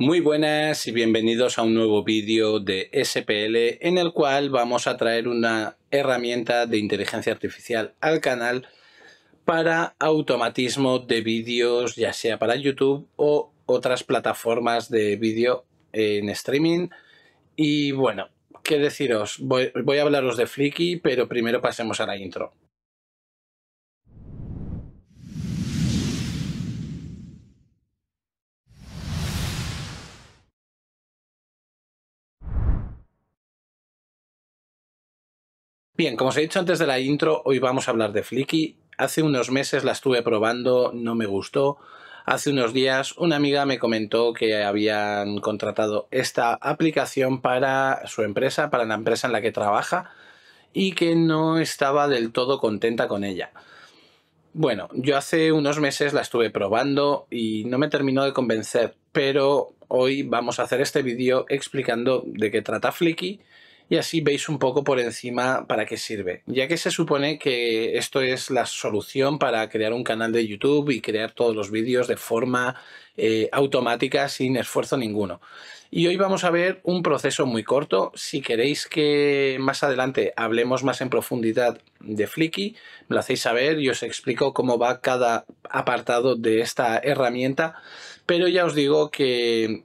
Muy buenas y bienvenidos a un nuevo vídeo de SPL en el cual vamos a traer una herramienta de inteligencia artificial al canal para automatismo de vídeos ya sea para YouTube o otras plataformas de vídeo en streaming y bueno, qué deciros, voy, voy a hablaros de Flicky pero primero pasemos a la intro. Bien, como os he dicho antes de la intro, hoy vamos a hablar de Flicky. Hace unos meses la estuve probando, no me gustó. Hace unos días una amiga me comentó que habían contratado esta aplicación para su empresa, para la empresa en la que trabaja, y que no estaba del todo contenta con ella. Bueno, yo hace unos meses la estuve probando y no me terminó de convencer, pero hoy vamos a hacer este vídeo explicando de qué trata Flicky y así veis un poco por encima para qué sirve, ya que se supone que esto es la solución para crear un canal de YouTube y crear todos los vídeos de forma eh, automática sin esfuerzo ninguno. Y hoy vamos a ver un proceso muy corto. Si queréis que más adelante hablemos más en profundidad de Flicky, me lo hacéis saber y os explico cómo va cada apartado de esta herramienta. Pero ya os digo que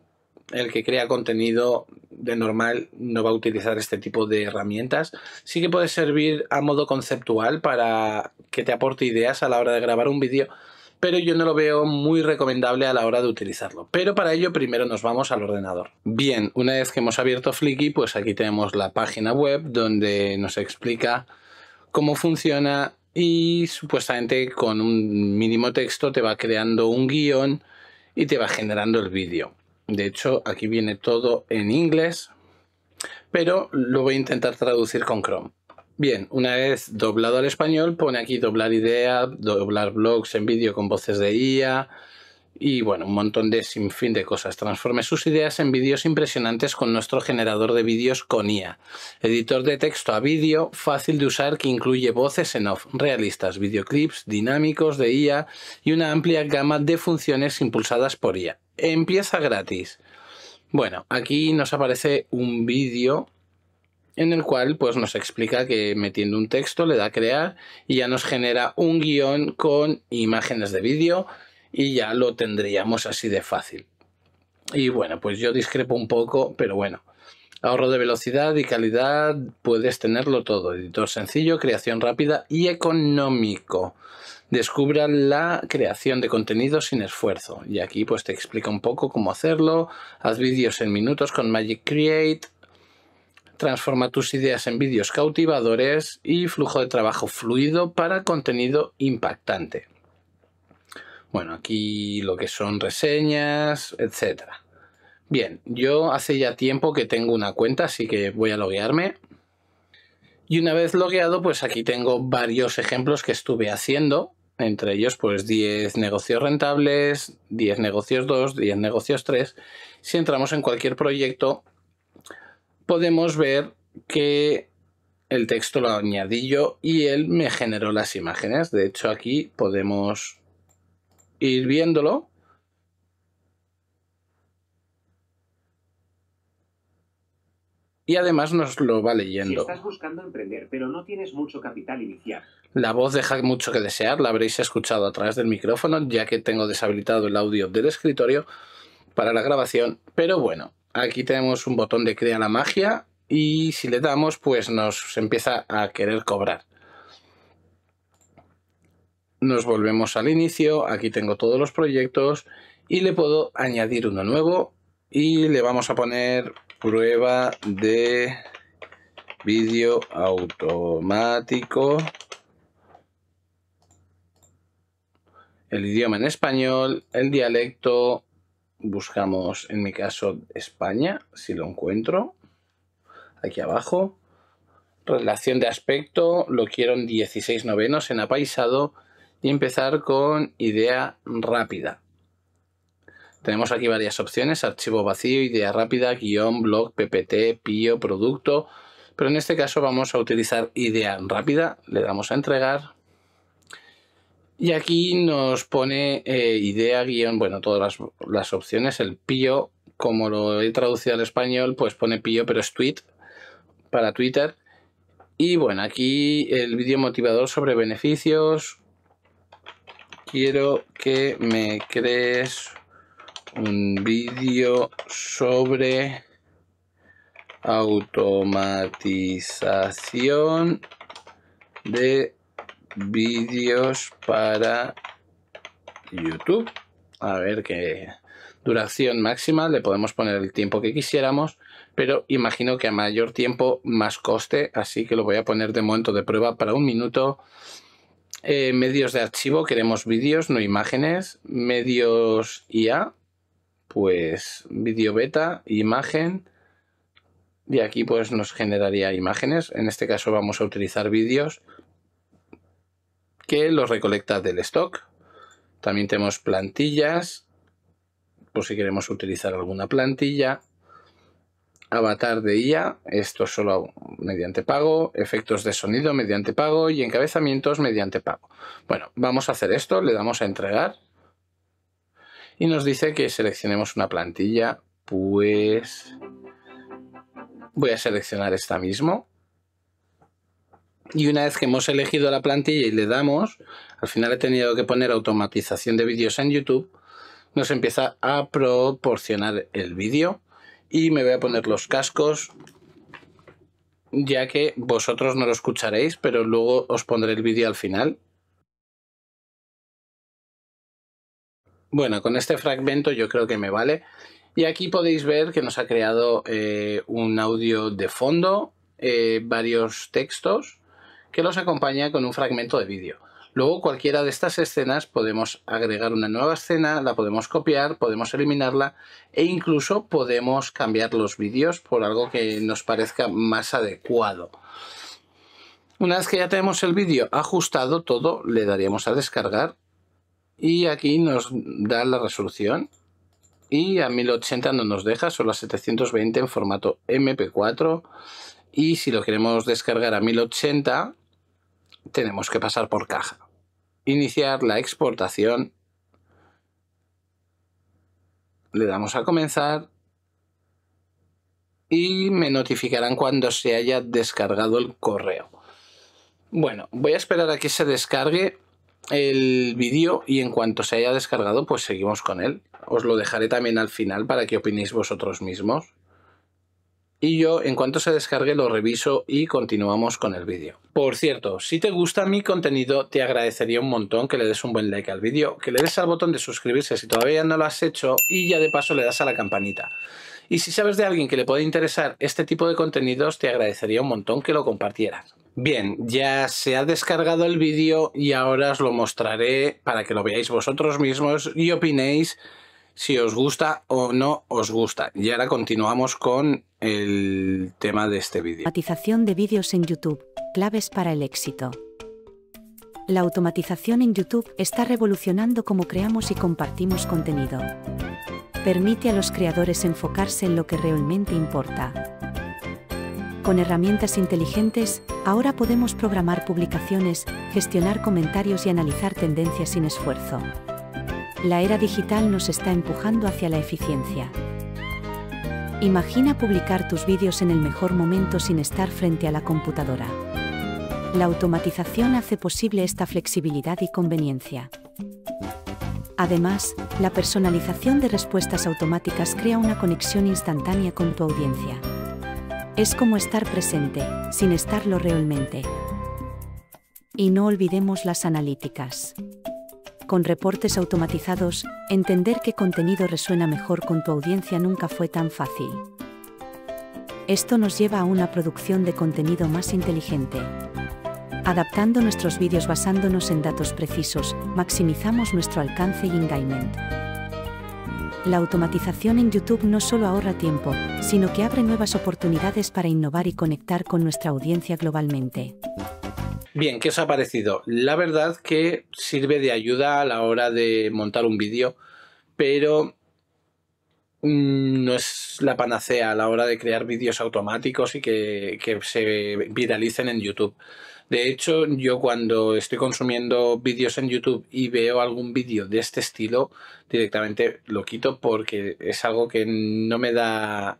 el que crea contenido de normal no va a utilizar este tipo de herramientas. Sí que puede servir a modo conceptual para que te aporte ideas a la hora de grabar un vídeo, pero yo no lo veo muy recomendable a la hora de utilizarlo. Pero para ello primero nos vamos al ordenador. Bien, una vez que hemos abierto Flicky, pues aquí tenemos la página web donde nos explica cómo funciona y supuestamente con un mínimo texto te va creando un guión y te va generando el vídeo. De hecho, aquí viene todo en inglés, pero lo voy a intentar traducir con Chrome. Bien, una vez doblado al español, pone aquí doblar idea, doblar blogs en vídeo con voces de IA y bueno, un montón de sinfín de cosas. Transforme sus ideas en vídeos impresionantes con nuestro generador de vídeos con IA. Editor de texto a vídeo, fácil de usar que incluye voces en off, realistas, videoclips, dinámicos de IA y una amplia gama de funciones impulsadas por IA empieza gratis. Bueno, aquí nos aparece un vídeo en el cual pues nos explica que metiendo un texto le da crear y ya nos genera un guión con imágenes de vídeo y ya lo tendríamos así de fácil. Y bueno, pues yo discrepo un poco, pero bueno. Ahorro de velocidad y calidad, puedes tenerlo todo. Editor sencillo, creación rápida y económico descubran la creación de contenido sin esfuerzo. Y aquí pues te explica un poco cómo hacerlo. Haz vídeos en minutos con Magic Create. Transforma tus ideas en vídeos cautivadores y flujo de trabajo fluido para contenido impactante. Bueno, aquí lo que son reseñas, etc. Bien, yo hace ya tiempo que tengo una cuenta, así que voy a loguearme. Y una vez logueado, pues aquí tengo varios ejemplos que estuve haciendo entre ellos pues 10 negocios rentables, 10 negocios 2, 10 negocios 3. Si entramos en cualquier proyecto, podemos ver que el texto lo añadí yo y él me generó las imágenes. De hecho, aquí podemos ir viéndolo. y además nos lo va leyendo. emprender, pero no tienes mucho capital inicial. La voz deja mucho que desear, la habréis escuchado a través del micrófono, ya que tengo deshabilitado el audio del escritorio para la grabación, pero bueno, aquí tenemos un botón de crea la magia y si le damos, pues nos empieza a querer cobrar. Nos volvemos al inicio, aquí tengo todos los proyectos y le puedo añadir uno nuevo y le vamos a poner prueba de vídeo automático. El idioma en español, el dialecto, buscamos en mi caso España, si lo encuentro, aquí abajo. Relación de aspecto, lo quiero en 16 novenos en apaisado y empezar con idea rápida. Tenemos aquí varias opciones, archivo vacío, idea rápida, guión, blog, ppt, pio, producto, pero en este caso vamos a utilizar idea rápida, le damos a entregar y aquí nos pone eh, idea, guión, bueno, todas las, las, opciones, el pio, como lo he traducido al español, pues pone pio, pero es tweet, para Twitter. Y bueno, aquí el vídeo motivador sobre beneficios. Quiero que me crees un vídeo sobre automatización de vídeos para YouTube. A ver qué duración máxima, le podemos poner el tiempo que quisiéramos, pero imagino que a mayor tiempo más coste, así que lo voy a poner de momento de prueba para un minuto. Eh, medios de archivo, queremos vídeos, no imágenes. Medios IA, pues vídeo beta, imagen, y aquí pues nos generaría imágenes. En este caso vamos a utilizar vídeos que los recolecta del stock. También tenemos plantillas, por si queremos utilizar alguna plantilla. Avatar de IA, esto solo mediante pago, efectos de sonido mediante pago y encabezamientos mediante pago. Bueno, vamos a hacer esto, le damos a entregar y nos dice que seleccionemos una plantilla, pues voy a seleccionar esta mismo. Y una vez que hemos elegido la plantilla y le damos, al final he tenido que poner automatización de vídeos en YouTube, nos empieza a proporcionar el vídeo y me voy a poner los cascos ya que vosotros no lo escucharéis, pero luego os pondré el vídeo al final Bueno, con este fragmento yo creo que me vale. Y aquí podéis ver que nos ha creado eh, un audio de fondo, eh, varios textos, que los acompaña con un fragmento de vídeo. Luego cualquiera de estas escenas podemos agregar una nueva escena, la podemos copiar, podemos eliminarla e incluso podemos cambiar los vídeos por algo que nos parezca más adecuado. Una vez que ya tenemos el vídeo ajustado todo, le daríamos a descargar y aquí nos da la resolución. Y a 1080 no nos deja, solo a 720 en formato MP4. Y si lo queremos descargar a 1080, tenemos que pasar por caja. Iniciar la exportación. Le damos a comenzar. Y me notificarán cuando se haya descargado el correo. Bueno, voy a esperar a que se descargue el vídeo y en cuanto se haya descargado, pues seguimos con él. Os lo dejaré también al final para que opinéis vosotros mismos. Y yo, en cuanto se descargue, lo reviso y continuamos con el vídeo. Por cierto, si te gusta mi contenido, te agradecería un montón que le des un buen like al vídeo, que le des al botón de suscribirse si todavía no lo has hecho y ya de paso le das a la campanita. Y si sabes de alguien que le puede interesar este tipo de contenidos, te agradecería un montón que lo compartieras. Bien, ya se ha descargado el vídeo y ahora os lo mostraré para que lo veáis vosotros mismos y opinéis si os gusta o no os gusta. Y ahora continuamos con el tema de este vídeo. Automatización de vídeos en YouTube. Claves para el éxito. La automatización en YouTube está revolucionando cómo creamos y compartimos contenido. Permite a los creadores enfocarse en lo que realmente importa con herramientas inteligentes, ahora podemos programar publicaciones, gestionar comentarios y analizar tendencias sin esfuerzo. La era digital nos está empujando hacia la eficiencia. Imagina publicar tus vídeos en el mejor momento sin estar frente a la computadora. La automatización hace posible esta flexibilidad y conveniencia. Además, la personalización de respuestas automáticas crea una conexión instantánea con tu audiencia. Es como estar presente, sin estarlo realmente. Y no olvidemos las analíticas. Con reportes automatizados, entender qué contenido resuena mejor con tu audiencia nunca fue tan fácil. Esto nos lleva a una producción de contenido más inteligente. Adaptando nuestros vídeos basándonos en datos precisos, maximizamos nuestro alcance y engagement. La automatización en YouTube no solo ahorra tiempo, sino que abre nuevas oportunidades para innovar y conectar con nuestra audiencia globalmente. Bien, ¿qué os ha parecido? La verdad que sirve de ayuda a la hora de montar un vídeo, pero mm, no es la panacea a la hora de crear vídeos automáticos y que, que se viralicen en YouTube. De hecho, yo cuando estoy consumiendo vídeos en YouTube y veo algún vídeo de este estilo, directamente lo quito porque es algo que no me da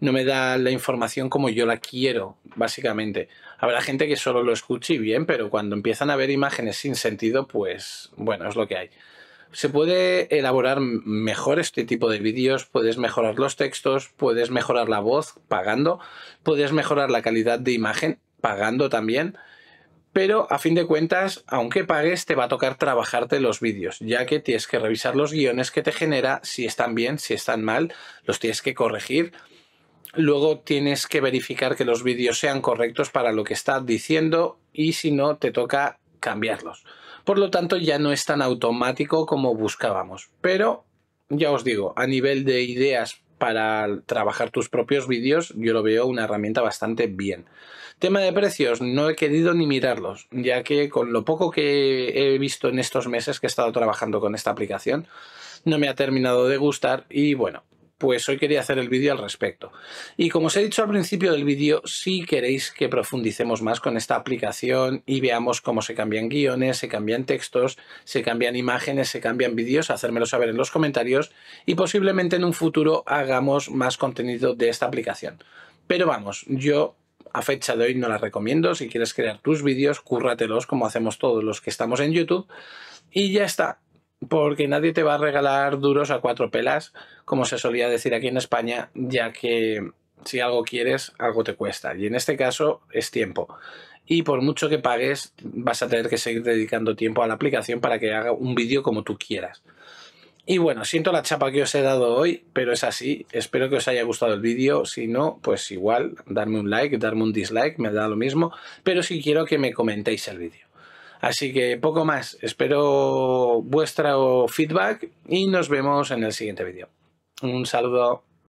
no me da la información como yo la quiero, básicamente. Habrá gente que solo lo escuche y bien, pero cuando empiezan a ver imágenes sin sentido, pues bueno, es lo que hay. Se puede elaborar mejor este tipo de vídeos, puedes mejorar los textos, puedes mejorar la voz pagando, puedes mejorar la calidad de imagen pagando también pero a fin de cuentas, aunque pagues, te va a tocar trabajarte los vídeos, ya que tienes que revisar los guiones que te genera, si están bien, si están mal, los tienes que corregir. Luego tienes que verificar que los vídeos sean correctos para lo que estás diciendo y si no, te toca cambiarlos. Por lo tanto, ya no es tan automático como buscábamos. Pero, ya os digo, a nivel de ideas para trabajar tus propios vídeos, yo lo veo una herramienta bastante bien. Tema de precios, no he querido ni mirarlos, ya que con lo poco que he visto en estos meses que he estado trabajando con esta aplicación, no me ha terminado de gustar y bueno, pues hoy quería hacer el vídeo al respecto. Y como os he dicho al principio del vídeo, si queréis que profundicemos más con esta aplicación y veamos cómo se cambian guiones, se cambian textos, se cambian imágenes, se cambian vídeos, hacérmelo saber en los comentarios y posiblemente en un futuro hagamos más contenido de esta aplicación. Pero vamos, yo a fecha de hoy no la recomiendo. Si quieres crear tus vídeos, cúrratelos como hacemos todos los que estamos en YouTube. Y ya está porque nadie te va a regalar duros a cuatro pelas, como se solía decir aquí en España, ya que si algo quieres, algo te cuesta. Y en este caso es tiempo. Y por mucho que pagues, vas a tener que seguir dedicando tiempo a la aplicación para que haga un vídeo como tú quieras. Y bueno, siento la chapa que os he dado hoy, pero es así. Espero que os haya gustado el vídeo. Si no, pues igual, darme un like, darme un dislike, me da lo mismo. Pero sí quiero que me comentéis el vídeo. Así que poco más, espero vuestro feedback y nos vemos en el siguiente vídeo. Un saludo.